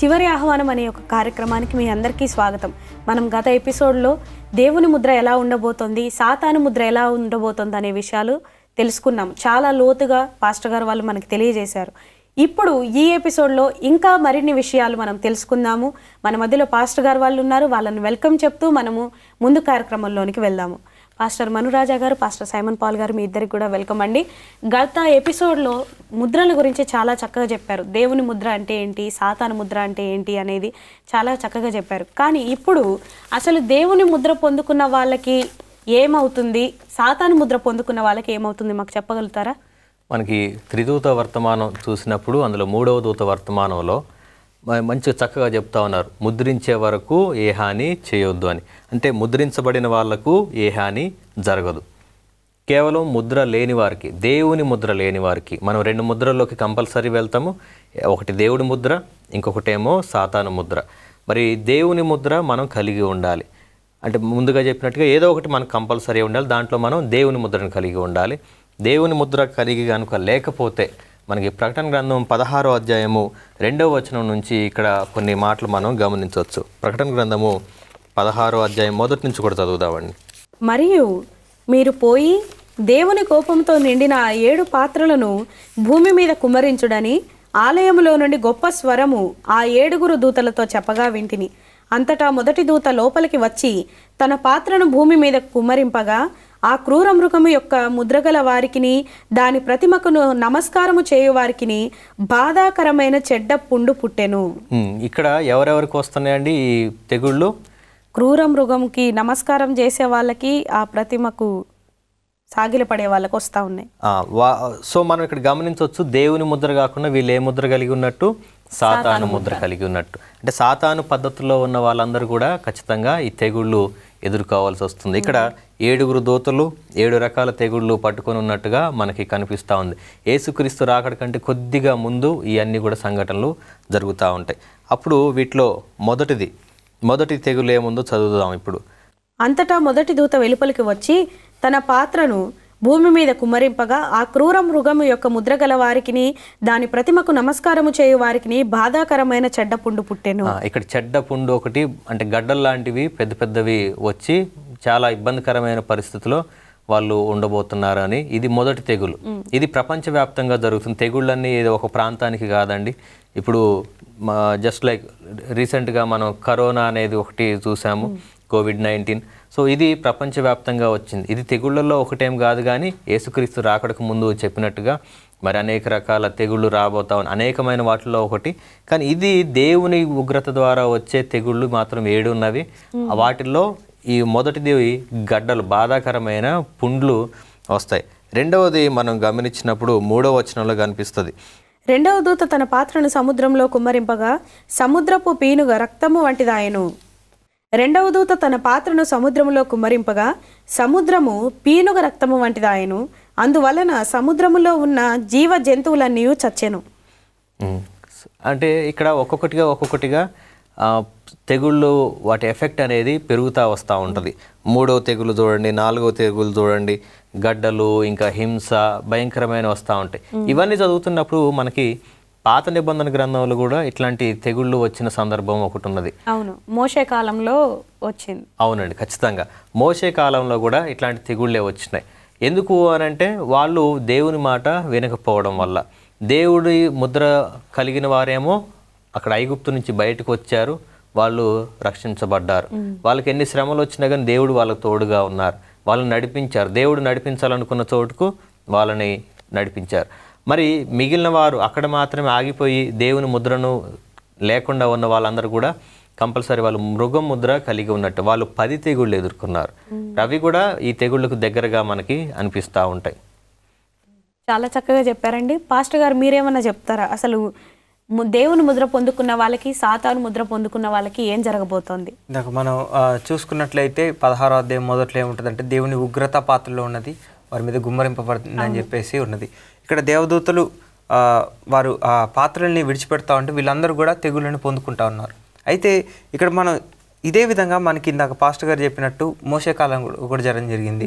చివరి ఆహ్వానం అనే ఒక కార్యక్రమానికి మీ అందరికీ స్వాగతం మనం గత ఎపిసోడ్లో దేవుని ముద్ర ఎలా ఉండబోతోంది సాతాను ముద్ర ఎలా ఉండబోతోంది అనే విషయాలు తెలుసుకున్నాం చాలా లోతుగా పాస్టర్ గారు వాళ్ళు మనకి తెలియజేశారు ఇప్పుడు ఈ ఎపిసోడ్లో ఇంకా మరిన్ని విషయాలు మనం తెలుసుకుందాము మన మధ్యలో పాస్టర్ గారు వాళ్ళు ఉన్నారు వాళ్ళని వెల్కమ్ చెప్తూ మనము ముందు కార్యక్రమంలోనికి వెళ్దాము పాస్టర్ మనురాజా గారు పాస్టర్ సైమన్ పాల్ గారు మీ ఇద్దరికి కూడా వెల్కమ్ అండి గత ఎపిసోడ్లో ముద్రల గురించి చాలా చక్కగా చెప్పారు దేవుని ముద్ర అంటే ఏంటి సాతాను ముద్ర అంటే ఏంటి అనేది చాలా చక్కగా చెప్పారు కానీ ఇప్పుడు అసలు దేవుని ముద్ర పొందుకున్న వాళ్ళకి ఏమవుతుంది సాతాను ముద్ర పొందుకున్న వాళ్ళకి ఏమవుతుంది మాకు చెప్పగలుగుతారా మనకి త్రిదూత వర్తమానం చూసినప్పుడు అందులో మూడవ దూత వర్తమానంలో మంచిగా చక్కగా చెప్తా ఉన్నారు ముద్రించే వరకు ఏ హాని చేయొద్దు అని అంటే ముద్రించబడిన వాళ్లకు ఏ హాని జరగదు కేవలం ముద్ర లేని వారికి దేవుని ముద్ర లేని వారికి మనం రెండు ముద్రల్లోకి కంపల్సరీ వెళ్తాము ఒకటి దేవుడి ముద్ర ఇంకొకటేమో సాతాను ముద్ర మరి దేవుని ముద్ర మనం కలిగి ఉండాలి అంటే ముందుగా చెప్పినట్టుగా ఏదో ఒకటి మనకు కంపల్సరీ ఉండాలి దాంట్లో మనం దేవుని ముద్రను కలిగి ఉండాలి దేవుని ముద్ర కలిగి కనుక లేకపోతే మనకి ప్రకటన గ్రంథం పదహారో అధ్యాయము రెండవ వచనం నుంచి ఇక్కడ కొన్ని మాటలు మనం గమనించవచ్చు ప్రకటన గ్రంథము పదహారో అధ్యాయం మొదటి నుంచి కూడా చదువుదామండి మరియు మీరు పోయి దేవుని కోపంతో నిండిన ఏడు పాత్రలను భూమి మీద కుమరించుడని ఆలయములో నుండి గొప్ప స్వరము ఆ ఏడుగురు దూతలతో చెప్పగా వింటిని అంతటా మొదటి దూత లోపలికి వచ్చి తన పాత్రను భూమి మీద కుమ్మరింపగా ఆ క్రూర మృగము యొక్క ముద్రగల వారికిని దాని ప్రతిమకును నమస్కారము చేయువారికిని బాధాకరమైన చెడ్డ పుండు పుట్టెను ఇక్కడ ఎవరెవరికి వస్తున్నాయండి తెగుళ్ళు క్రూర మృగంకి నమస్కారం చేసే వాళ్ళకి ఆ ప్రతిమకు పడే వాళ్ళకు వస్తూ ఉన్నాయి సో మనం ఇక్కడ గమనించవచ్చు దేవుని ముద్ర కాకుండా వీళ్ళు ఏ ముద్ర కలిగి ఉన్నట్టు సాతాను ముద్ర కలిగి ఉన్నట్టు అంటే సాతాను పద్ధతిలో ఉన్న వాళ్ళందరూ కూడా ఖచ్చితంగా ఈ తెగుళ్ళు ఎదుర్కోవాల్సి వస్తుంది ఇక్కడ ఏడుగురు దోతలు ఏడు రకాల తెగుళ్ళు పట్టుకొని ఉన్నట్టుగా మనకి కనిపిస్తూ ఉంది ఏసుక్రీస్తు రాకడ కంటే కొద్దిగా ముందు ఇవన్నీ కూడా సంఘటనలు జరుగుతూ ఉంటాయి అప్పుడు వీటిలో మొదటిది మొదటి తెగులు ఏముందో చదువుదాం ఇప్పుడు అంతటా మొదటి దూత వెలుపలికి వచ్చి తన పాత్రను భూమి మీద కుమ్మరింపగా ఆ క్రూర మృగము యొక్క ముద్ర గల వారికిని దాని ప్రతిమకు నమస్కారము చేయు వారికిని బాధాకరమైన చెడ్డ పుండు పుట్టేను ఇక్కడ చెడ్డ పుండు ఒకటి అంటే గడ్డలు లాంటివి పెద్ద పెద్దవి వచ్చి చాలా ఇబ్బందికరమైన పరిస్థితిలో వాళ్ళు ఉండబోతున్నారు అని ఇది మొదటి తెగులు ఇది ప్రపంచవ్యాప్తంగా జరుగుతుంది తెగుళ్ళన్నీ ఏదో ఒక ప్రాంతానికి కాదండి ఇప్పుడు జస్ట్ లైక్ రీసెంట్గా మనం కరోనా అనేది ఒకటి చూసాము కోవిడ్ నైన్టీన్ సో ఇది ప్రపంచవ్యాప్తంగా వచ్చింది ఇది తెగుళ్లలో ఒకటేం కాదు కానీ యేసుక్రీస్తు రాకడకు ముందు చెప్పినట్టుగా మరి అనేక రకాల తెగుళ్ళు రాబోతా అనేకమైన వాటిల్లో ఒకటి కానీ ఇది దేవుని ఉగ్రత ద్వారా వచ్చే తెగుళ్ళు మాత్రం ఏడు ఉన్నవి వాటిల్లో ఈ మొదటిది గడ్డలు బాధాకరమైన పుండ్లు వస్తాయి రెండవది మనం గమనించినప్పుడు మూడవ వచనంలో కనిపిస్తుంది రెండవ దూత తన పాత్రను సముద్రంలో కుమ్మరింపగా సముద్రపు పీనుగా రక్తము వంటిదాయను రెండవ దూత తన పాత్రను సముద్రములో కుమ్మరింపగా సముద్రము పీనుగ రక్తము వంటిదాయను అందువలన సముద్రములో ఉన్న జీవ జంతువులన్నీ చచ్చెను అంటే ఇక్కడ ఒక్కొక్కటిగా ఒక్కొక్కటిగా తెగుళ్ళు వాటి ఎఫెక్ట్ అనేది పెరుగుతూ వస్తూ ఉంటుంది మూడవ తెగులు చూడండి నాలుగవ తెగులు చూడండి గడ్డలు ఇంకా హింస భయంకరమైన వస్తూ ఉంటాయి ఇవన్నీ చదువుతున్నప్పుడు మనకి పాత నిబంధన గ్రంథంలో కూడా ఇట్లాంటి తెగుళ్ళు వచ్చిన సందర్భం ఒకటి ఉన్నది అవును మోసే కాలంలో వచ్చింది అవునండి ఖచ్చితంగా మోసే కాలంలో కూడా ఇట్లాంటి తెగుళ్ళే వచ్చినాయి ఎందుకు అనంటే వాళ్ళు దేవుని మాట వినకపోవడం వల్ల దేవుడి ముద్ర కలిగిన వారేమో అక్కడ ఐగుప్తు నుంచి బయటకు వచ్చారు వాళ్ళు రక్షించబడ్డారు వాళ్ళకి ఎన్ని శ్రమలు వచ్చినా కానీ దేవుడు వాళ్ళకు తోడుగా ఉన్నారు వాళ్ళని నడిపించారు దేవుడు నడిపించాలనుకున్న చోటుకు వాళ్ళని నడిపించారు మరి మిగిలిన వారు అక్కడ మాత్రమే ఆగిపోయి దేవుని ముద్రను లేకుండా ఉన్న వాళ్ళందరూ కూడా కంపల్సరీ వాళ్ళు మృగం ముద్ర కలిగి ఉన్నట్టు వాళ్ళు పది తెగుళ్ళు ఎదుర్కొన్నారు రవి కూడా ఈ తెగుళ్ళకు దగ్గరగా మనకి అనిపిస్తూ ఉంటాయి చాలా చక్కగా చెప్పారండి పాస్టర్ గారు మీరేమన్నా చెప్తారా అసలు దేవుని ముద్ర పొందుకున్న వాళ్ళకి సాతాను ముద్ర పొందుకున్న వాళ్ళకి ఏం జరగబోతోంది ఇందాక మనం చూసుకున్నట్లయితే పదహారో అధ్యాయం మొదట్లో ఏముంటుందంటే దేవుని ఉగ్రత పాత్రలో ఉన్నది వారి మీద గుమ్మరింపబడుతుంది అని చెప్పేసి ఉన్నది ఇక్కడ దేవదూతలు వారు ఆ పాత్రల్ని విడిచిపెడతా ఉంటే వీళ్ళందరూ కూడా తెగుళ్ళని పొందుకుంటా ఉన్నారు అయితే ఇక్కడ మనం ఇదే విధంగా మనకి ఇందాక పాస్టర్ గారు చెప్పినట్టు మోసకాలం కూడా జరగడం జరిగింది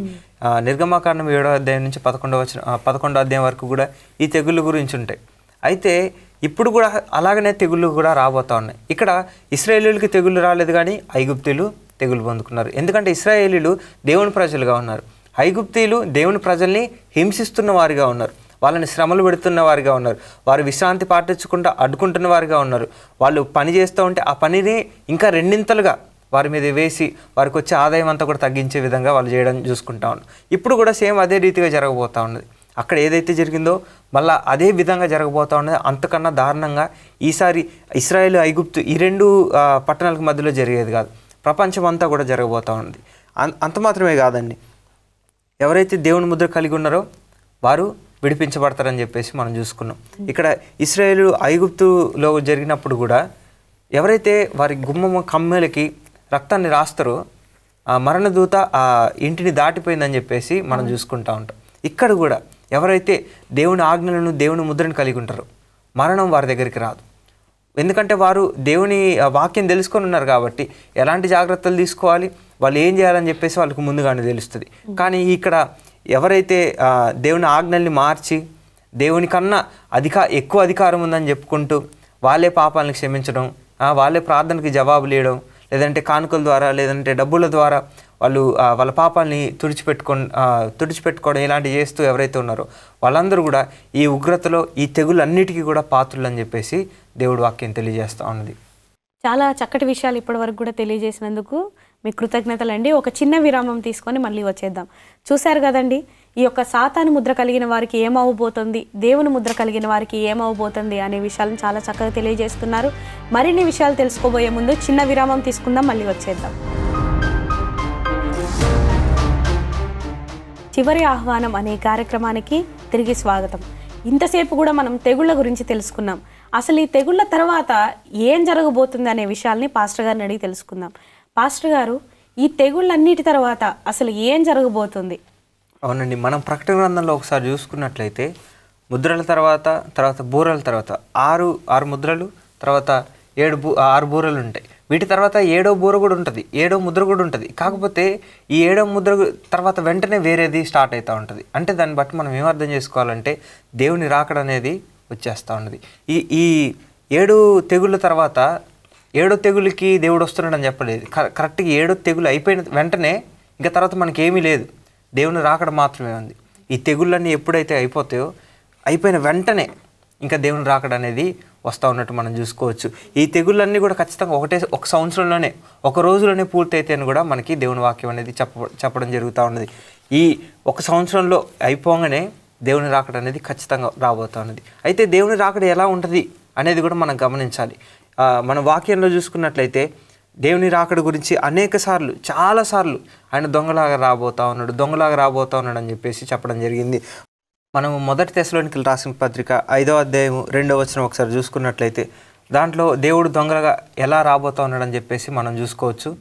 నిర్గమాకాండం ఏడో అధ్యాయం నుంచి పదకొండవ పదకొండో అధ్యాయం వరకు కూడా ఈ తెగుళ్ళ గురించి ఉంటాయి అయితే ఇప్పుడు కూడా అలాగనే తెగుళ్ళు కూడా రాబోతా ఉన్నాయి ఇక్కడ ఇస్రాయేలీలకి తెగుళ్ళు రాలేదు కానీ ఐగుప్తీలు తెగులు పొందుకున్నారు ఎందుకంటే ఇస్రాయేలీలు దేవుని ప్రజలుగా ఉన్నారు ఐగుప్తీలు దేవుని ప్రజల్ని హింసిస్తున్న వారిగా ఉన్నారు వాళ్ళని శ్రమలు పెడుతున్న వారిగా ఉన్నారు వారు విశ్రాంతి పాటించకుండా అడ్డుకుంటున్న వారిగా ఉన్నారు వాళ్ళు పని చేస్తూ ఉంటే ఆ పనిని ఇంకా రెండింతలుగా వారి మీద వేసి వారికి వచ్చే ఆదాయం అంతా కూడా తగ్గించే విధంగా వాళ్ళు చేయడం చూసుకుంటా ఉన్నారు ఇప్పుడు కూడా సేమ్ అదే రీతిగా జరగబోతూ ఉన్నది అక్కడ ఏదైతే జరిగిందో మళ్ళీ అదే విధంగా జరగబోతూ ఉన్నది అంతకన్నా దారుణంగా ఈసారి ఇస్రాయేల్ ఐగుప్తు ఈ రెండు పట్టణాలకు మధ్యలో జరిగేది కాదు ప్రపంచం అంతా కూడా జరగబోతూ ఉన్నది అంత మాత్రమే కాదండి ఎవరైతే దేవుని ముద్ర కలిగి ఉన్నారో వారు విడిపించబడతారని చెప్పేసి మనం చూసుకున్నాం ఇక్కడ ఇస్రాయేల్ ఐగుప్తులో జరిగినప్పుడు కూడా ఎవరైతే వారి గుమ్మము కమ్మేలకి రక్తాన్ని రాస్తారో ఆ మరణదూత ఆ ఇంటిని దాటిపోయిందని చెప్పేసి మనం చూసుకుంటా ఉంటాం ఇక్కడ కూడా ఎవరైతే దేవుని ఆజ్ఞలను దేవుని ముద్రను కలిగి ఉంటారో మరణం వారి దగ్గరికి రాదు ఎందుకంటే వారు దేవుని వాక్యం తెలుసుకొని ఉన్నారు కాబట్టి ఎలాంటి జాగ్రత్తలు తీసుకోవాలి వాళ్ళు ఏం చేయాలని చెప్పేసి వాళ్ళకు ముందుగానే తెలుస్తుంది కానీ ఇక్కడ ఎవరైతే దేవుని ఆజ్ఞల్ని మార్చి దేవుని కన్నా అధిక ఎక్కువ అధికారం ఉందని చెప్పుకుంటూ వాళ్ళే పాపాలను క్షమించడం వాళ్ళే ప్రార్థనకి జవాబు ఇవ్వడం లేదంటే కానుకల ద్వారా లేదంటే డబ్బుల ద్వారా వాళ్ళు వాళ్ళ పాపాలని తుడిచిపెట్టుకో తుడిచిపెట్టుకోవడం ఇలాంటివి చేస్తూ ఎవరైతే ఉన్నారో వాళ్ళందరూ కూడా ఈ ఉగ్రతలో ఈ తెగులన్నిటికీ కూడా పాత్రులు అని చెప్పేసి దేవుడు వాక్యం తెలియజేస్తూ ఉన్నది చాలా చక్కటి విషయాలు ఇప్పటివరకు కూడా తెలియజేసినందుకు కృతజ్ఞతలు కృతజ్ఞతలండి ఒక చిన్న విరామం తీసుకొని మళ్ళీ వచ్చేద్దాం చూశారు కదండి ఈ యొక్క సాతాను ముద్ర కలిగిన వారికి ఏమవబోతుంది దేవుని ముద్ర కలిగిన వారికి ఏమవబోతుంది అనే విషయాలను చాలా చక్కగా తెలియజేస్తున్నారు మరిన్ని విషయాలు తెలుసుకోబోయే ముందు చిన్న విరామం తీసుకుందాం మళ్ళీ వచ్చేద్దాం చివరి ఆహ్వానం అనే కార్యక్రమానికి తిరిగి స్వాగతం ఇంతసేపు కూడా మనం తెగుళ్ళ గురించి తెలుసుకున్నాం అసలు ఈ తెగుళ్ళ తర్వాత ఏం జరగబోతుంది అనే విషయాల్ని పాస్టర్ గారిని అడిగి తెలుసుకుందాం పాస్టర్ గారు ఈ తెగుళ్ళన్నిటి తర్వాత అసలు ఏం జరగబోతుంది అవునండి మనం ప్రకటన గ్రంథంలో ఒకసారి చూసుకున్నట్లయితే ముద్రల తర్వాత తర్వాత బూరల తర్వాత ఆరు ఆరు ముద్రలు తర్వాత ఏడు బూ ఆరు బూరలు ఉంటాయి వీటి తర్వాత ఏడో బూర కూడా ఉంటుంది ఏడో ముద్ర కూడా ఉంటుంది కాకపోతే ఈ ఏడో ముద్ర తర్వాత వెంటనే వేరేది స్టార్ట్ అవుతూ ఉంటుంది అంటే దాన్ని బట్టి మనం ఏమర్థం చేసుకోవాలంటే దేవుని రాకడనేది వచ్చేస్తూ ఉన్నది ఈ ఈ ఏడు తెగుళ్ళ తర్వాత ఏడో తెగులకి దేవుడు వస్తున్నాడని చెప్పలేదు కరెక్ట్గా ఏడో తెగులు అయిపోయిన వెంటనే ఇంకా తర్వాత మనకి ఏమీ లేదు దేవుని రాకడ మాత్రమే ఉంది ఈ తెగుళ్ళన్నీ ఎప్పుడైతే అయిపోతాయో అయిపోయిన వెంటనే ఇంకా దేవుని రాకడ అనేది వస్తూ ఉన్నట్టు మనం చూసుకోవచ్చు ఈ తెగుళ్ళన్నీ కూడా ఖచ్చితంగా ఒకటే ఒక సంవత్సరంలోనే ఒక రోజులోనే అని కూడా మనకి దేవుని వాక్యం అనేది చెప్ప చెప్పడం జరుగుతూ ఉన్నది ఈ ఒక సంవత్సరంలో అయిపోగానే దేవుని రాకడ అనేది ఖచ్చితంగా రాబోతూ ఉన్నది అయితే దేవుని రాకడ ఎలా ఉంటుంది అనేది కూడా మనం గమనించాలి మన వాక్యంలో చూసుకున్నట్లయితే దేవుని రాకడ గురించి అనేక సార్లు చాలాసార్లు ఆయన దొంగలాగా రాబోతా ఉన్నాడు దొంగలాగా రాబోతూ ఉన్నాడు అని చెప్పేసి చెప్పడం జరిగింది మనము మొదటి దశలోనికి రాసిన పత్రిక ఐదో అధ్యాయం రెండో వచ్చిన ఒకసారి చూసుకున్నట్లయితే దాంట్లో దేవుడు దొంగలుగా ఎలా రాబోతూ ఉన్నాడని చెప్పేసి మనం చూసుకోవచ్చు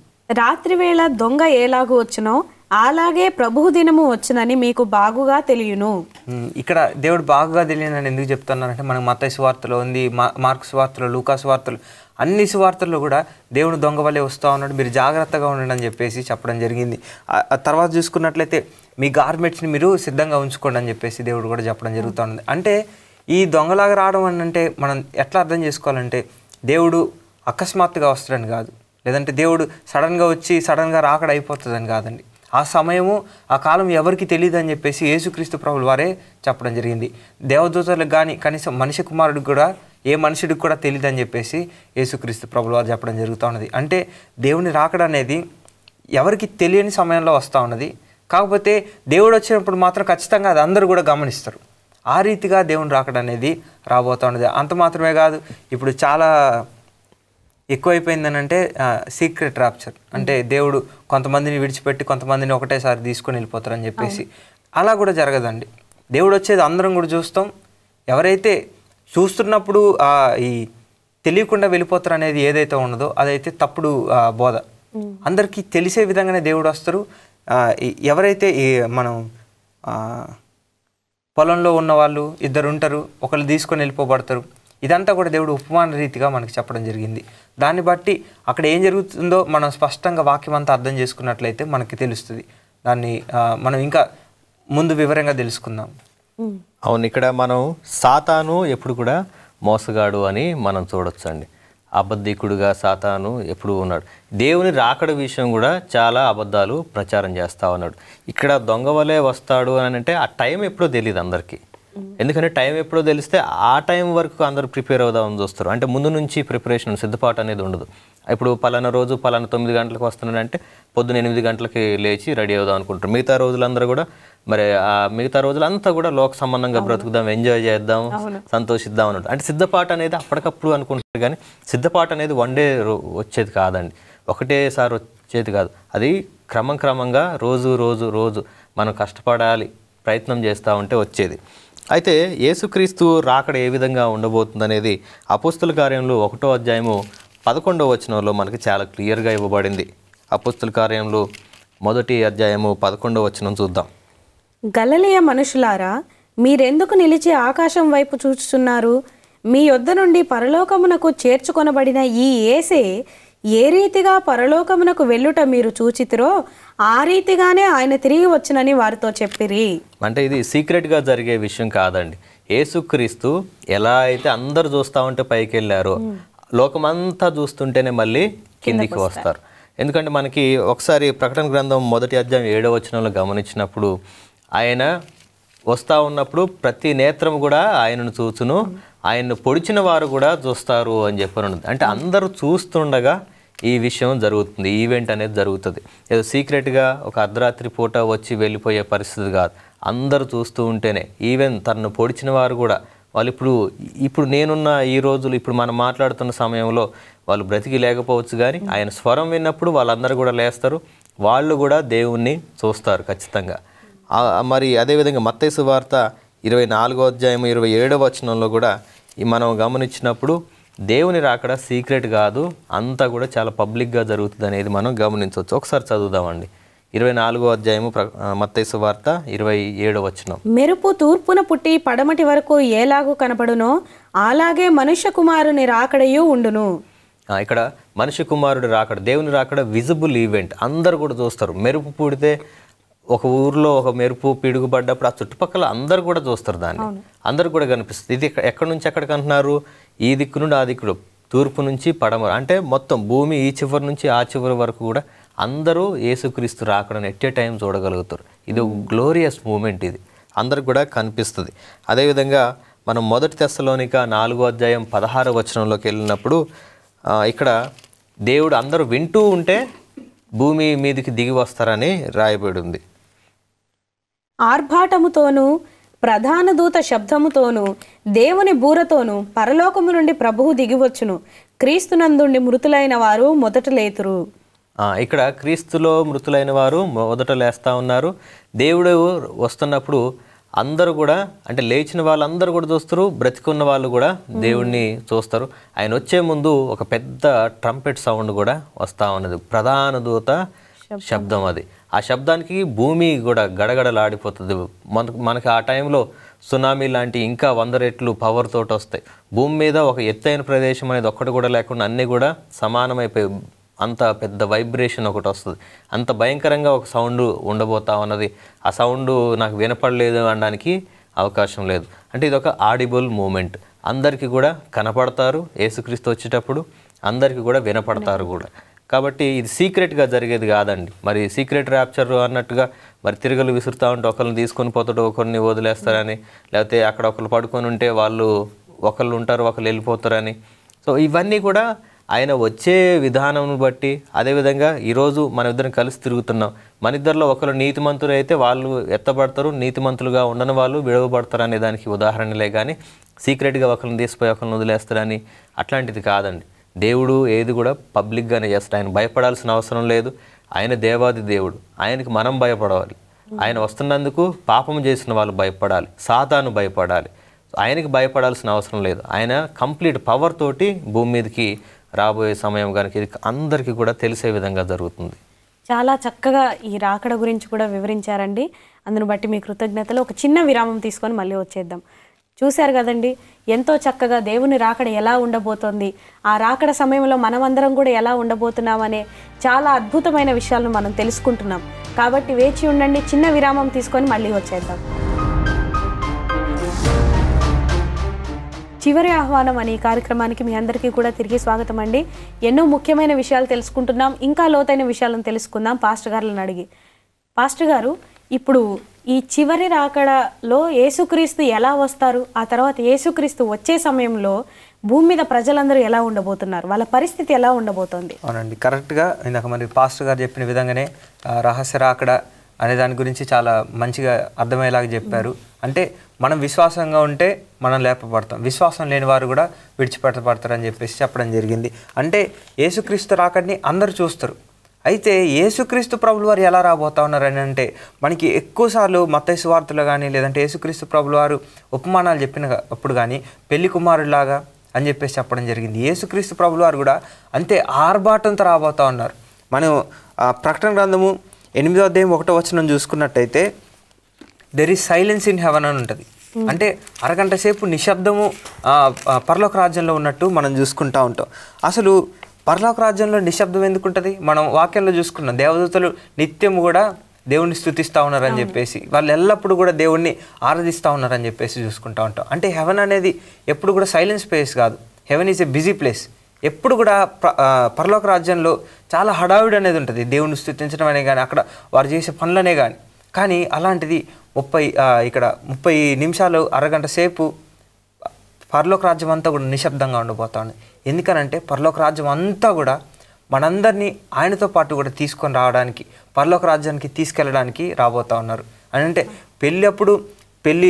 రాత్రి వేళ దొంగ ఎలాగూ వచ్చినో అలాగే ప్రభు దినము వచ్చినని మీకు బాగుగా తెలియను ఇక్కడ దేవుడు బాగుగా తెలియనని ఎందుకు చెప్తున్నానంటే మనకు మత వార్తలు ఉంది మార్క్ స్వార్థలో లూకా వార్తలు అన్ని సువార్తల్లో కూడా దేవుడు దొంగ వల్లే వస్తూ ఉన్నాడు మీరు జాగ్రత్తగా ఉండండి అని చెప్పేసి చెప్పడం జరిగింది తర్వాత చూసుకున్నట్లయితే మీ గార్మెంట్స్ని మీరు సిద్ధంగా ఉంచుకోండి అని చెప్పేసి దేవుడు కూడా చెప్పడం జరుగుతూ ఉంది అంటే ఈ దొంగలాగా రావడం అని అంటే మనం ఎట్లా అర్థం చేసుకోవాలంటే దేవుడు అకస్మాత్తుగా వస్తాడని కాదు లేదంటే దేవుడు సడన్గా వచ్చి సడన్గా రాకడ అయిపోతుందని కాదండి ఆ సమయము ఆ కాలం ఎవరికి తెలియదు అని చెప్పేసి యేసుక్రీస్తు ప్రభులు వారే చెప్పడం జరిగింది దేవదూతలకు కానీ కనీసం మనిషి కుమారుడికి కూడా ఏ మనుషుడికి కూడా తెలియదు అని చెప్పేసి యేసుక్రీస్తు ప్రభులు వారు చెప్పడం జరుగుతూ ఉన్నది అంటే దేవుని రాకడం అనేది ఎవరికి తెలియని సమయంలో వస్తూ ఉన్నది కాకపోతే దేవుడు వచ్చినప్పుడు మాత్రం ఖచ్చితంగా అది అందరూ కూడా గమనిస్తారు ఆ రీతిగా దేవుని రాకడం అనేది రాబోతూ ఉన్నది అంత మాత్రమే కాదు ఇప్పుడు చాలా ఎక్కువైపోయిందని అంటే సీక్రెట్ రాప్చర్ అంటే దేవుడు కొంతమందిని విడిచిపెట్టి కొంతమందిని ఒకటేసారి తీసుకొని వెళ్ళిపోతారని చెప్పేసి అలా కూడా జరగదండి దేవుడు వచ్చేది అందరం కూడా చూస్తాం ఎవరైతే చూస్తున్నప్పుడు ఈ తెలియకుండా వెళ్ళిపోతారు అనేది ఏదైతే ఉండదో అదైతే తప్పుడు బోధ అందరికీ తెలిసే విధంగానే దేవుడు వస్తారు ఎవరైతే ఈ మనం పొలంలో ఉన్న వాళ్ళు ఇద్దరు ఉంటారు ఒకళ్ళు తీసుకొని వెళ్ళిపోబడతారు ఇదంతా కూడా దేవుడు ఉపమాన రీతిగా మనకు చెప్పడం జరిగింది దాన్ని బట్టి అక్కడ ఏం జరుగుతుందో మనం స్పష్టంగా వాక్యం అంతా అర్థం చేసుకున్నట్లయితే మనకి తెలుస్తుంది దాన్ని మనం ఇంకా ముందు వివరంగా తెలుసుకుందాం అవును ఇక్కడ మనం సాతాను ఎప్పుడు కూడా మోసగాడు అని మనం చూడొచ్చండి అబద్ధికుడుగా సాతాను ఎప్పుడు ఉన్నాడు దేవుని రాకడ విషయం కూడా చాలా అబద్ధాలు ప్రచారం చేస్తూ ఉన్నాడు ఇక్కడ దొంగ వలె వస్తాడు అని అంటే ఆ టైం ఎప్పుడో తెలియదు అందరికీ ఎందుకంటే టైం ఎప్పుడో తెలిస్తే ఆ టైం వరకు అందరూ ప్రిపేర్ అవుదామని చూస్తారు అంటే ముందు నుంచి ప్రిపరేషన్ సిద్ధపాటు అనేది ఉండదు ఇప్పుడు పలానా రోజు పలానా తొమ్మిది గంటలకు వస్తున్నాడంటే పొద్దున ఎనిమిది గంటలకి లేచి రెడీ అవుదాం అనుకుంటారు మిగతా రోజులందరూ కూడా మరి ఆ మిగతా రోజులంతా కూడా లోక సంబంధంగా బ్రతుకుదాం ఎంజాయ్ చేద్దాం సంతోషిద్దాం అన్నట్టు అంటే సిద్ధపాటు అనేది అప్పటికప్పుడు అనుకుంటారు కానీ సిద్ధపాటు అనేది వన్ డే వచ్చేది కాదండి ఒకటేసారి వచ్చేది కాదు అది క్రమం క్రమంగా రోజు రోజు రోజు మనం కష్టపడాలి ప్రయత్నం చేస్తూ ఉంటే వచ్చేది అయితే యేసుక్రీస్తు రాకడ ఏ విధంగా ఉండబోతుందనేది అపుస్తుల కార్యంలో ఒకటో అధ్యాయము పదకొండవ వచనంలో మనకి చాలా క్లియర్గా ఇవ్వబడింది అపుస్తుల కార్యంలో మొదటి అధ్యాయము పదకొండవ వచనం చూద్దాం గలలియ మనుషులారా మీరెందుకు నిలిచి ఆకాశం వైపు చూస్తున్నారు మీ యొద్ద నుండి పరలోకమునకు చేర్చుకొనబడిన ఈ ఏసే ఏ రీతిగా పరలోకమునకు వెళ్ళుట మీరు చూచితిరో ఆ రీతిగానే ఆయన తిరిగి వచ్చునని వారితో చెప్పిరి అంటే ఇది సీక్రెట్గా జరిగే విషయం కాదండి ఏసుక్రీస్తు ఎలా అయితే అందరు చూస్తూ ఉంటే పైకి వెళ్ళారో లోకమంతా చూస్తుంటేనే మళ్ళీ కిందికి వస్తారు ఎందుకంటే మనకి ఒకసారి ప్రకటన గ్రంథం మొదటి అధ్యాయం ఏడో వచనంలో గమనించినప్పుడు ఆయన వస్తూ ఉన్నప్పుడు ప్రతి నేత్రం కూడా ఆయనను చూచును ఆయన్ను పొడిచిన వారు కూడా చూస్తారు అని చెప్పారు అంటే అందరూ చూస్తుండగా ఈ విషయం జరుగుతుంది ఈవెంట్ అనేది జరుగుతుంది ఏదో సీక్రెట్గా ఒక అర్ధరాత్రి పూట వచ్చి వెళ్ళిపోయే పరిస్థితి కాదు అందరూ చూస్తూ ఉంటేనే ఈవెన్ తనను పొడిచిన వారు కూడా వాళ్ళు ఇప్పుడు ఇప్పుడు నేనున్న ఈ రోజులు ఇప్పుడు మనం మాట్లాడుతున్న సమయంలో వాళ్ళు బ్రతికి లేకపోవచ్చు కానీ ఆయన స్వరం విన్నప్పుడు వాళ్ళందరూ కూడా లేస్తారు వాళ్ళు కూడా దేవుణ్ణి చూస్తారు ఖచ్చితంగా మరి అదేవిధంగా మత్తయ్య వార్త ఇరవై నాలుగో అధ్యాయం ఇరవై ఏడవ వచనంలో కూడా మనం గమనించినప్పుడు దేవుని రాకడ సీక్రెట్ కాదు అంతా కూడా చాలా పబ్లిక్గా జరుగుతుంది అనేది మనం గమనించవచ్చు ఒకసారి చదువుదామండి ఇరవై నాలుగో అధ్యాయము మత్తైసు వార్త ఇరవై ఏడో వచ్చిన మెరుపు తూర్పున పుట్టి పడమటి వరకు ఏలాగూ కనపడునో అలాగే మనుష్య కుమారుని రాకడయు ఉండును ఇక్కడ మనిషి కుమారుడు రాకడ దేవుని రాకడ విజిబుల్ ఈవెంట్ అందరు కూడా చూస్తారు మెరుపు పుడితే ఒక ఊర్లో ఒక మెరుపు పిడుగుపడ్డప్పుడు ఆ చుట్టుపక్కల అందరు కూడా చూస్తారు దాన్ని అందరు కూడా కనిపిస్తుంది ఇది ఎక్కడి నుంచి ఎక్కడికి అంటున్నారు ఈ దిక్కు నుండి ఆ దిక్కుడు తూర్పు నుంచి పడమర అంటే మొత్తం భూమి ఈ చివరి నుంచి ఆ చివరి వరకు కూడా అందరూ ఏసుక్రీస్తు రాకడం ఎట్ ఏ టైం చూడగలుగుతారు ఇది ఒక గ్లోరియస్ మూమెంట్ ఇది అందరికి కూడా కనిపిస్తుంది అదేవిధంగా మనం మొదటి తెస్తలోనిక నాలుగో అధ్యాయం పదహారు వచనంలోకి వెళ్ళినప్పుడు ఇక్కడ దేవుడు అందరూ వింటూ ఉంటే భూమి మీదికి దిగి వస్తారని రాయబడి ఉంది ఆర్భాటముతోనూ ప్రధాన దూత శబ్దముతోనూ దేవుని బూరతోనూ పరలోకము నుండి ప్రభువు దిగివచ్చును క్రీస్తునందుండి మృతులైన వారు మొదట లేతురు ఇక్కడ క్రీస్తులో మృతులైన వారు మొదట లేస్తూ ఉన్నారు దేవుడు వస్తున్నప్పుడు అందరూ కూడా అంటే లేచిన వాళ్ళందరూ కూడా చూస్తారు బ్రతికున్న వాళ్ళు కూడా దేవుణ్ణి చూస్తారు ఆయన వచ్చే ముందు ఒక పెద్ద ట్రంపెట్ సౌండ్ కూడా వస్తూ ఉన్నది ప్రధాన దూత శబ్దం అది ఆ శబ్దానికి భూమి కూడా గడగడలాడిపోతుంది మన మనకి ఆ టైంలో సునామీ లాంటి ఇంకా వంద రెట్లు పవర్ తోటి వస్తాయి భూమి మీద ఒక ఎత్తైన ప్రదేశం అనేది ఒక్కటి కూడా లేకుండా అన్నీ కూడా సమానమైపోయి అంత పెద్ద వైబ్రేషన్ ఒకటి వస్తుంది అంత భయంకరంగా ఒక సౌండ్ ఉండబోతా ఉన్నది ఆ సౌండ్ నాకు వినపడలేదు అనడానికి అవకాశం లేదు అంటే ఇది ఒక ఆడిబుల్ మూమెంట్ అందరికీ కూడా కనపడతారు ఏసుక్రీస్తు వచ్చేటప్పుడు అందరికీ కూడా వినపడతారు కూడా కాబట్టి ఇది సీక్రెట్గా జరిగేది కాదండి మరి సీక్రెట్ ర్యాప్చర్ అన్నట్టుగా మరి తిరగలు విసురుతూ ఉంటే ఒకరిని తీసుకొని పోతాడు ఒకరిని వదిలేస్తారని లేకపోతే అక్కడ ఒకరు పడుకొని ఉంటే వాళ్ళు ఒకళ్ళు ఉంటారు ఒకరు వెళ్ళిపోతారని సో ఇవన్నీ కూడా ఆయన వచ్చే విధానం బట్టి అదేవిధంగా ఈరోజు మన ఇద్దరం కలిసి తిరుగుతున్నాం మన ఇద్దరిలో ఒకరు నీతిమంతులు అయితే వాళ్ళు ఎత్తబడతారు నీతిమంతులుగా ఉండని వాళ్ళు విడవబడతారు అనే దానికి ఉదాహరణలే కానీ సీక్రెట్గా ఒకరిని తీసిపోయి ఒకరిని వదిలేస్తారని అట్లాంటిది కాదండి దేవుడు ఏది కూడా పబ్లిక్గానే చేస్తాడు ఆయన భయపడాల్సిన అవసరం లేదు ఆయన దేవాది దేవుడు ఆయనకి మనం భయపడవాలి ఆయన వస్తున్నందుకు పాపం చేసిన వాళ్ళు భయపడాలి సాతాను భయపడాలి ఆయనకి భయపడాల్సిన అవసరం లేదు ఆయన కంప్లీట్ పవర్ తోటి భూమి మీదకి రాబోయే సమయం కనుక ఇది అందరికీ కూడా తెలిసే విధంగా జరుగుతుంది చాలా చక్కగా ఈ రాకడ గురించి కూడా వివరించారండి అందును బట్టి మీ కృతజ్ఞతలు ఒక చిన్న విరామం తీసుకొని మళ్ళీ వచ్చేద్దాం చూశారు కదండి ఎంతో చక్కగా దేవుని రాకడ ఎలా ఉండబోతోంది ఆ రాకడ సమయంలో మనమందరం కూడా ఎలా ఉండబోతున్నామనే చాలా అద్భుతమైన విషయాలను మనం తెలుసుకుంటున్నాం కాబట్టి వేచి ఉండండి చిన్న విరామం తీసుకొని మళ్ళీ వచ్చేద్దాం చివరి ఆహ్వానం అనే కార్యక్రమానికి మీ అందరికీ కూడా తిరిగి స్వాగతం అండి ఎన్నో ముఖ్యమైన విషయాలు తెలుసుకుంటున్నాం ఇంకా లోతైన విషయాలను తెలుసుకుందాం పాస్టర్ గారులను అడిగి పాస్టర్ గారు ఇప్పుడు ఈ చివరి రాకడలో యేసుక్రీస్తు ఎలా వస్తారు ఆ తర్వాత యేసుక్రీస్తు వచ్చే సమయంలో భూమి మీద ప్రజలందరూ ఎలా ఉండబోతున్నారు వాళ్ళ పరిస్థితి ఎలా ఉండబోతోంది అవునండి కరెక్ట్గా ఇందాక మరి పాస్టర్ గారు చెప్పిన విధంగానే రహస్య రాకడ అనే దాని గురించి చాలా మంచిగా అర్థమయ్యేలాగా చెప్పారు అంటే మనం విశ్వాసంగా ఉంటే మనం లేపబడతాం విశ్వాసం లేని వారు కూడా విడిచిపెట్టబడతారని చెప్పేసి చెప్పడం జరిగింది అంటే యేసుక్రీస్తు రాకడిని అందరూ చూస్తారు అయితే యేసుక్రీస్తు ప్రభులు వారు ఎలా రాబోతా ఉన్నారని అంటే మనకి ఎక్కువసార్లు మతైసు వార్తలు కానీ లేదంటే యేసుక్రీస్తు ప్రభులు వారు ఉపమానాలు చెప్పిన అప్పుడు కానీ పెళ్లి కుమారులాగా అని చెప్పేసి చెప్పడం జరిగింది యేసుక్రీస్తు ప్రభులు వారు కూడా అంతే ఆర్భాటంతో రాబోతా ఉన్నారు మనం ప్రకటన గ్రంథము ఎనిమిదో అధ్యాయం ఒకటో వచ్చిన చూసుకున్నట్టయితే there is silence in heaven అని ఉంటుంది అంటే అరగంట సేపు నిశ్శబ్దము పర్లోక రాజ్యంలో ఉన్నట్టు మనం చూసుకుంటూ ఉంటాం అసలు పర్లోక రాజ్యంలో నిశ్శబ్దం ఎందుకు ఉంటుంది మనం వాక్యంలో చూసుకున్నాం దేవదూతలు నిత్యం కూడా దేవుణ్ణి స్థుతిస్తూ ఉన్నారని చెప్పేసి వాళ్ళు ఎల్లప్పుడూ కూడా దేవుణ్ణి ఆరాధిస్తూ ఉన్నారని చెప్పేసి చూసుకుంటూ ఉంటాం అంటే హెవెన్ అనేది ఎప్పుడు కూడా సైలెన్స్ ప్లేస్ కాదు heaven is a busy place ఎప్పుడు కూడా పరలోక రాజ్యంలో చాలా హడావిడి అనేది ఉంటుంది దేవుణ్ణి స్థుతించడం అనే కానీ అక్కడ వారు చేసే పనులనే కానీ కానీ అలాంటిది ముప్పై ఇక్కడ ముప్పై నిమిషాలు అరగంట సేపు పరలోక రాజ్యం అంతా కూడా నిశ్శబ్దంగా ఉంది ఎందుకనంటే పరలోక రాజ్యం అంతా కూడా మనందరినీ ఆయనతో పాటు కూడా తీసుకొని రావడానికి పరలోక రాజ్యానికి తీసుకెళ్ళడానికి రాబోతా ఉన్నారు అని అంటే పెళ్ళి అప్పుడు పెళ్ళి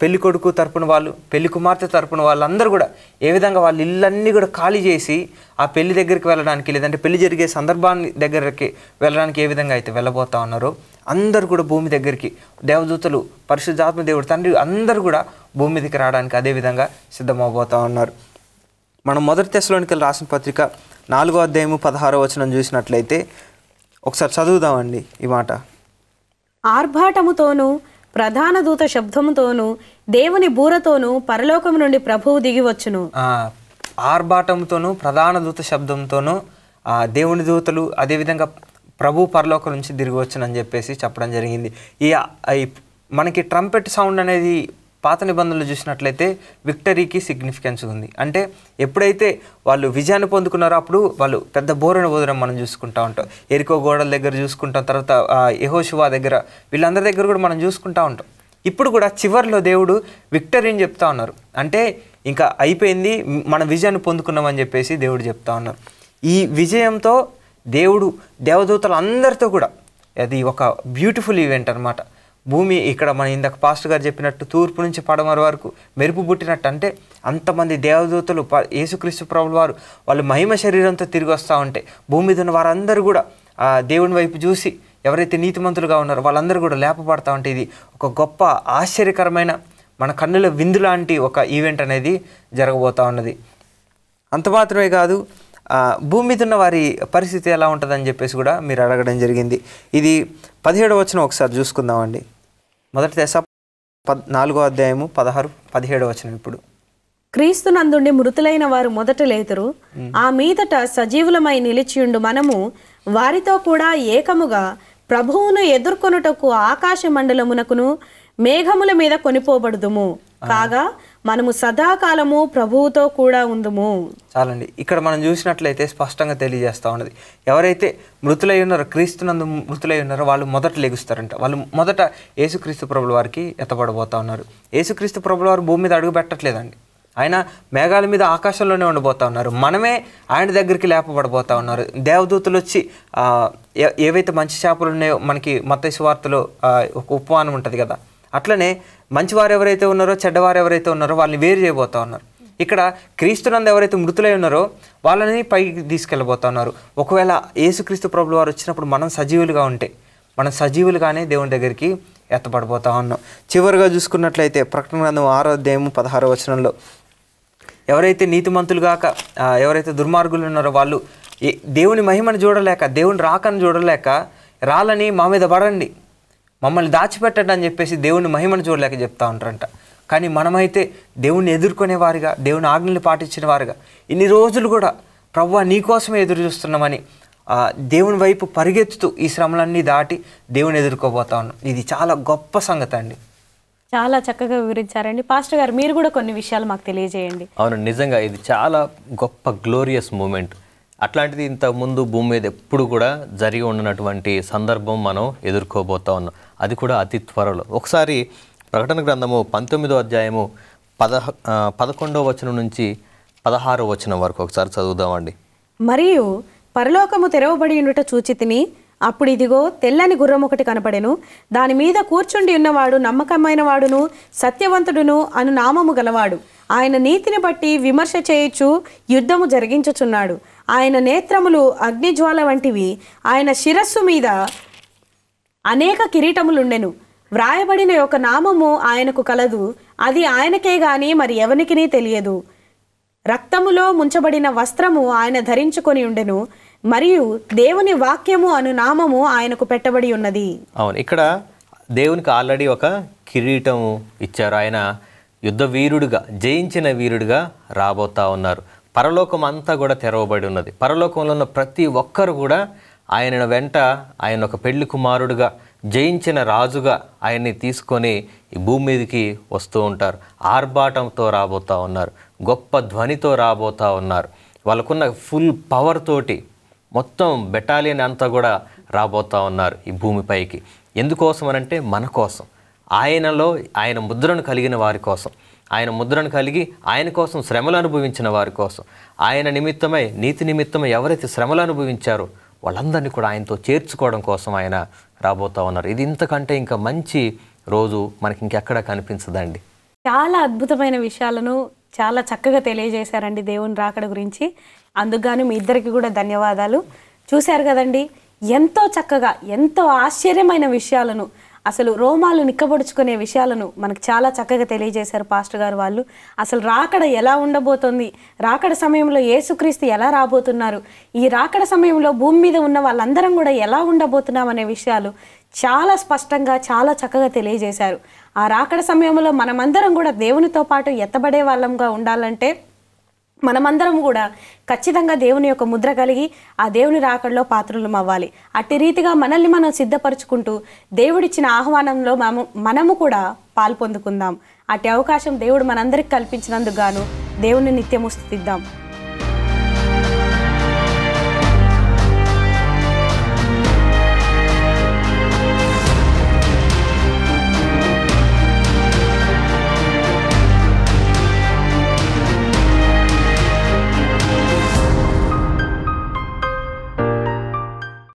పెళ్లి కొడుకు తరపున వాళ్ళు పెళ్లి కుమార్తె తరపున వాళ్ళందరూ కూడా ఏ విధంగా వాళ్ళ ఇళ్ళన్నీ కూడా ఖాళీ చేసి ఆ పెళ్లి దగ్గరికి వెళ్ళడానికి లేదంటే పెళ్లి జరిగే సందర్భాన్ని దగ్గరికి వెళ్ళడానికి ఏ విధంగా అయితే వెళ్ళబోతా ఉన్నారో అందరు కూడా భూమి దగ్గరికి దేవదూతలు పరిశుద్ధాత్మ దేవుడు తండ్రి అందరు కూడా భూమి మీదకి రావడానికి అదేవిధంగా సిద్ధమవబోతూ ఉన్నారు మనం మొదటి దశలోనికి రాసిన పత్రిక నాలుగో అధ్యాయము పదహారో వచనం చూసినట్లయితే ఒకసారి చదువుదామండి ఈ మాట ఆర్భాటముతోనూ ప్రధాన దూత శబ్దముతోనూ దేవుని బూరతోనూ పరలోకం నుండి ప్రభువు దిగివచ్చును ఆర్భాటముతోనూ ప్రధాన దూత శబ్దంతోనూ దేవుని దూతలు అదేవిధంగా ప్రభు పరలోకం నుంచి తిరిగి వచ్చునని చెప్పేసి చెప్పడం జరిగింది ఈ మనకి ట్రంపెట్ సౌండ్ అనేది పాత నిబంధనలు చూసినట్లయితే విక్టరీకి సిగ్నిఫికెన్స్ ఉంది అంటే ఎప్పుడైతే వాళ్ళు విజయాన్ని పొందుకున్నారో అప్పుడు వాళ్ళు పెద్ద బోరణ బోధనం మనం చూసుకుంటా ఉంటాం ఎరుకో గోడల దగ్గర చూసుకుంటాం తర్వాత యహోశివా దగ్గర వీళ్ళందరి దగ్గర కూడా మనం చూసుకుంటా ఉంటాం ఇప్పుడు కూడా చివరిలో దేవుడు విక్టరీని చెప్తా ఉన్నారు అంటే ఇంకా అయిపోయింది మన విజయాన్ని పొందుకున్నామని చెప్పేసి దేవుడు చెప్తా ఉన్నారు ఈ విజయంతో దేవుడు దేవదూతలందరితో అందరితో కూడా అది ఒక బ్యూటిఫుల్ ఈవెంట్ అనమాట భూమి ఇక్కడ మన ఇందాక పాస్టర్ గారు చెప్పినట్టు తూర్పు నుంచి పడమర వరకు మెరుపు పుట్టినట్టు అంటే అంతమంది దేవదూతలు యేసుక్రీస్తు ప్రభుల వారు వాళ్ళు మహిమ శరీరంతో తిరిగి వస్తూ ఉంటాయి భూమి మీద ఉన్న వారందరూ కూడా దేవుని వైపు చూసి ఎవరైతే నీతిమంతులుగా ఉన్నారో వాళ్ళందరూ కూడా లేపబడతా ఉంటే ఇది ఒక గొప్ప ఆశ్చర్యకరమైన మన కన్నుల విందు లాంటి ఒక ఈవెంట్ అనేది జరగబోతూ ఉన్నది అంత మాత్రమే కాదు భూమి మీద ఉన్న వారి పరిస్థితి ఎలా ఉంటుందని చెప్పేసి కూడా మీరు అడగడం జరిగింది ఇది పదిహేడు వచ్చిన ఒకసారి చూసుకుందామండి మొదటి దశ పద్ నాలుగో అధ్యాయము పదహారు పదిహేడు వచనం ఇప్పుడు నందుండి మృతులైన వారు మొదట లేతురు ఆ మీదట సజీవులమై నిలిచియుండు మనము వారితో కూడా ఏకముగా ప్రభువును ఎదుర్కొనుటకు ఆకాశ మండలమునకును మేఘముల మీద కొనిపోబడుదుము కాగా మనము సదాకాలము ప్రభువుతో కూడా ఉందము చాలండి ఇక్కడ మనం చూసినట్లయితే స్పష్టంగా తెలియజేస్తూ ఉన్నది ఎవరైతే మృతులై ఉన్నారో క్రీస్తునందు మృతులై ఉన్నారో వాళ్ళు మొదట లెగుస్తారంట వాళ్ళు మొదట యేసుక్రీస్తు ప్రభుల వారికి ఎత్తబడబోతూ ఉన్నారు యేసుక్రీస్తు ప్రభుల వారు భూమి మీద అడుగు పెట్టట్లేదండి ఆయన మేఘాల మీద ఆకాశంలోనే ఉండబోతూ ఉన్నారు మనమే ఆయన దగ్గరికి లేపబడబోతూ ఉన్నారు దేవదూతలు వచ్చి ఏవైతే మంచి చేపలు ఉన్నాయో మనకి మత వార్తలో ఒక ఉపమానం ఉంటుంది కదా అట్లనే మంచివారు ఎవరైతే ఉన్నారో చెడ్డవారు ఎవరైతే ఉన్నారో వాళ్ళని వేరు చేయబోతూ ఉన్నారు ఇక్కడ క్రీస్తునందు ఎవరైతే మృతులై ఉన్నారో వాళ్ళని పైకి తీసుకెళ్ళబోతూ ఉన్నారు ఒకవేళ ఏసుక్రీస్తు ప్రభులు వారు వచ్చినప్పుడు మనం సజీవులుగా ఉంటే మనం సజీవులుగానే దేవుని దగ్గరికి ఎత్తబడిపోతా ఉన్నాం చివరిగా చూసుకున్నట్లయితే ప్రకటన గ్రంథం ఆరో అధ్యాయము పదహారో వచనంలో ఎవరైతే కాక ఎవరైతే దుర్మార్గులు ఉన్నారో వాళ్ళు దేవుని మహిమను చూడలేక దేవుని రాకను చూడలేక రాలని మా మీద పడండి మమ్మల్ని దాచిపెట్టండి అని చెప్పేసి దేవుని మహిమను చూడలేక చెప్తా ఉంటారంట కానీ మనమైతే దేవుణ్ణి వారిగా దేవుని ఆజ్ఞలు పాటించిన వారుగా ఇన్ని రోజులు కూడా ప్రవ్వా నీకోసమే ఎదురు చూస్తున్నామని దేవుని వైపు పరిగెత్తుతూ ఈ శ్రమలన్నీ దాటి దేవుని ఎదుర్కోబోతా ఉన్నాం ఇది చాలా గొప్ప సంగతి అండి చాలా చక్కగా వివరించారండి పాస్టర్ గారు మీరు కూడా కొన్ని విషయాలు మాకు తెలియజేయండి అవును నిజంగా ఇది చాలా గొప్ప గ్లోరియస్ మూమెంట్ అట్లాంటిది ఇంతకుముందు ముందు భూమి మీద ఎప్పుడు కూడా జరిగి ఉండనటువంటి సందర్భం మనం ఎదుర్కోబోతా ఉన్నాం అది కూడా అతి త్వరలో ఒకసారి ప్రకటన గ్రంథము పంతొమ్మిదో అధ్యాయము పద పదకొండవ వచనం నుంచి పదహారో వచనం వరకు ఒకసారి చదువుదామండి మరియు పరలోకము తెరవబడి ఉండుట చూచితిని అప్పుడు ఇదిగో తెల్లని గుర్రం ఒకటి కనపడెను దాని మీద కూర్చుండి ఉన్నవాడు నమ్మకమైన వాడును సత్యవంతుడును అను నామము గలవాడు ఆయన నీతిని బట్టి విమర్శ చేయొచ్చు యుద్ధము జరిగించుచున్నాడు ఆయన నేత్రములు అగ్నిజ్వాల వంటివి ఆయన శిరస్సు మీద అనేక కిరీటములుండెను వ్రాయబడిన ఒక నామము ఆయనకు కలదు అది ఆయనకే గాని మరి ఎవనికిని తెలియదు రక్తములో ముంచబడిన వస్త్రము ఆయన ధరించుకొని ఉండెను మరియు దేవుని వాక్యము అను నామము ఆయనకు పెట్టబడి ఉన్నది అవును ఇక్కడ దేవునికి ఆల్రెడీ ఒక కిరీటము ఇచ్చారు ఆయన యుద్ధ వీరుడుగా జయించిన వీరుడుగా రాబోతా ఉన్నారు పరలోకం అంతా కూడా తెరవబడి ఉన్నది పరలోకంలో ఉన్న ప్రతి ఒక్కరు కూడా ఆయన వెంట ఆయన ఒక పెళ్లి కుమారుడుగా జయించిన రాజుగా ఆయన్ని తీసుకొని ఈ భూమి మీదకి వస్తూ ఉంటారు ఆర్భాటంతో రాబోతూ ఉన్నారు గొప్ప ధ్వనితో రాబోతూ ఉన్నారు వాళ్ళకున్న ఫుల్ పవర్ తోటి మొత్తం బెటాలియన్ అంతా కూడా రాబోతూ ఉన్నారు ఈ భూమిపైకి ఎందుకోసం అనంటే మన కోసం ఆయనలో ఆయన ముద్రను కలిగిన వారి కోసం ఆయన ముద్రను కలిగి ఆయన కోసం శ్రమలు అనుభవించిన వారి కోసం ఆయన నిమిత్తమై నీతి నిమిత్తమై ఎవరైతే శ్రమలు అనుభవించారో వాళ్ళందరినీ కూడా ఆయనతో చేర్చుకోవడం కోసం ఆయన రాబోతా ఉన్నారు ఇది ఇంతకంటే ఇంకా మంచి రోజు మనకి ఇంకెక్కడ కనిపించదండి చాలా అద్భుతమైన విషయాలను చాలా చక్కగా తెలియజేశారండి దేవుని రాకడ గురించి అందుకు మీ ఇద్దరికి కూడా ధన్యవాదాలు చూశారు కదండి ఎంతో చక్కగా ఎంతో ఆశ్చర్యమైన విషయాలను అసలు రోమాలు నిక్కబడుచుకునే విషయాలను మనకు చాలా చక్కగా తెలియజేశారు పాస్టర్ గారు వాళ్ళు అసలు రాకడ ఎలా ఉండబోతోంది రాకడ సమయంలో ఏసుక్రీస్తు ఎలా రాబోతున్నారు ఈ రాకడ సమయంలో భూమి మీద ఉన్న వాళ్ళందరం కూడా ఎలా ఉండబోతున్నాం అనే విషయాలు చాలా స్పష్టంగా చాలా చక్కగా తెలియజేశారు ఆ రాకడ సమయంలో మనమందరం కూడా దేవునితో పాటు ఎత్తబడే వాళ్ళంగా ఉండాలంటే మనమందరం కూడా ఖచ్చితంగా దేవుని యొక్క ముద్ర కలిగి ఆ దేవుని రాకడలో పాత్రలు అవ్వాలి అట్టి రీతిగా మనల్ని మనం సిద్ధపరచుకుంటూ దేవుడిచ్చిన ఆహ్వానంలో మనము మనము కూడా పాల్పొందుకుందాం అట్టి అవకాశం దేవుడు మనందరికి కల్పించినందుకు గాను దేవుని నిత్యము స్థుతిద్దాం